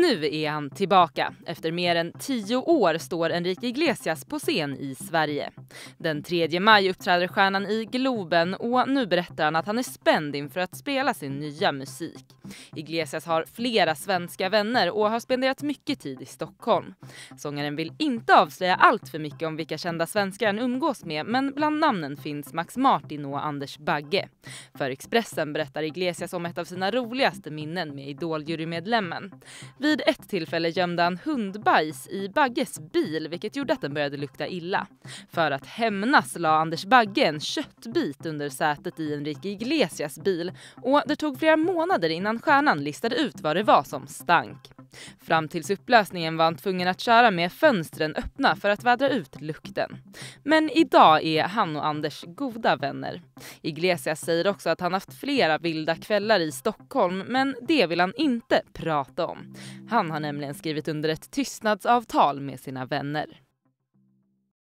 Nu är han tillbaka. Efter mer än tio år står Enrique Iglesias på scen i Sverige. Den 3 maj uppträder stjärnan i Globen och nu berättar han att han är spänd inför att spela sin nya musik. Iglesias har flera svenska vänner och har spenderat mycket tid i Stockholm. Sångaren vill inte avslöja allt för mycket om vilka kända svenskar han umgås med men bland namnen finns Max Martin och Anders Bagge. För Expressen berättar Iglesias om ett av sina roligaste minnen med Idol-jurymedlemmen. Vid ett tillfälle gömde han hundbajs i Bagges bil vilket gjorde att den började lukta illa. För att hämnas la Anders Bagge en köttbit under sätet i Enrique Iglesias bil och det tog flera månader innan stjärnan listade ut vad det var som stank. Fram tills upplösningen var han tvungen att köra med fönstren öppna för att vädra ut lukten. Men idag är han och Anders goda vänner. Iglesias säger också att han haft flera vilda kvällar i Stockholm men det vill han inte prata om. Han har nämligen skrivit under ett tystnadsavtal med sina vänner.